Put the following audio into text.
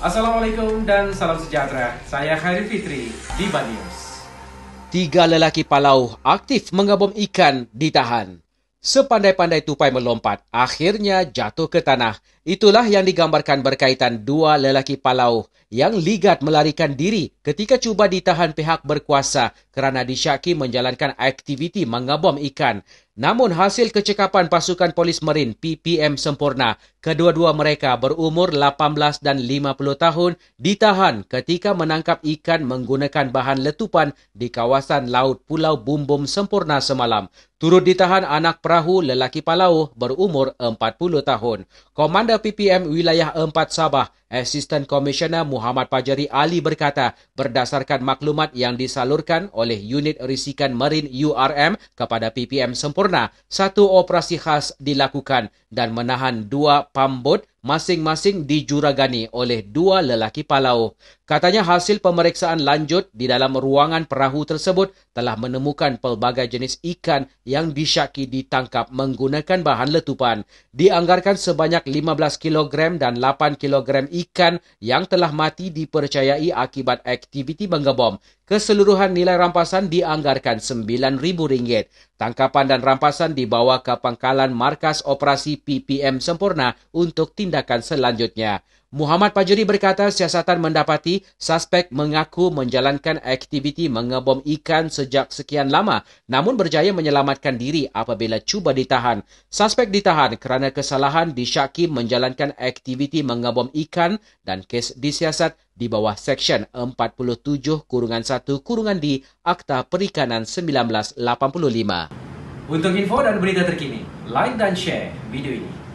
Assalamualaikum dan salam sejahtera. Saya Khairi Fitri di Banyus. Tiga lelaki Palau aktif menggabung ikan ditahan. Sepandai-pandai tupai melompat, akhirnya jatuh ke tanah. Itulah yang digambarkan berkaitan dua lelaki Palau yang ligat melarikan diri ketika cuba ditahan pihak berkuasa kerana disyaki menjalankan aktiviti mengabom ikan. Namun hasil kecekapan pasukan polis marin PPM sempurna, kedua-dua mereka berumur 18 dan 50 tahun ditahan ketika menangkap ikan menggunakan bahan letupan di kawasan laut Pulau Bumbum sempurna semalam. Turut ditahan anak perahu lelaki Palau berumur 40 tahun. Komanda PPM Wilayah 4 Sabah, Assistant Commissioner Muhammad Pajari Ali berkata, berdasarkan maklumat yang disalurkan oleh unit risikan marin URM kepada PPM Sempurna, satu operasi khas dilakukan dan menahan dua pambut masing-masing dijuragani oleh dua lelaki Palau. Katanya hasil pemeriksaan lanjut di dalam ruangan perahu tersebut telah menemukan pelbagai jenis ikan yang disyaki ditangkap menggunakan bahan letupan. Dianggarkan sebanyak 15 kg dan 8 kg ikan yang telah mati dipercayai akibat aktiviti menggebom keseluruhan nilai rampasan dianggarkan rm ringgit. Tangkapan dan rampasan dibawa ke pangkalan Markas Operasi PPM Sempurna untuk tindakan selanjutnya. Muhammad Pajeri berkata siasatan mendapati suspek mengaku menjalankan aktiviti mengebom ikan sejak sekian lama namun berjaya menyelamatkan diri apabila cuba ditahan. Suspek ditahan kerana kesalahan disyaki menjalankan aktiviti mengebom ikan dan kes disiasat di bawah Seksyen 47-1-D Akta Perikanan 1985. Untuk info dan berita terkini, like dan share video ini.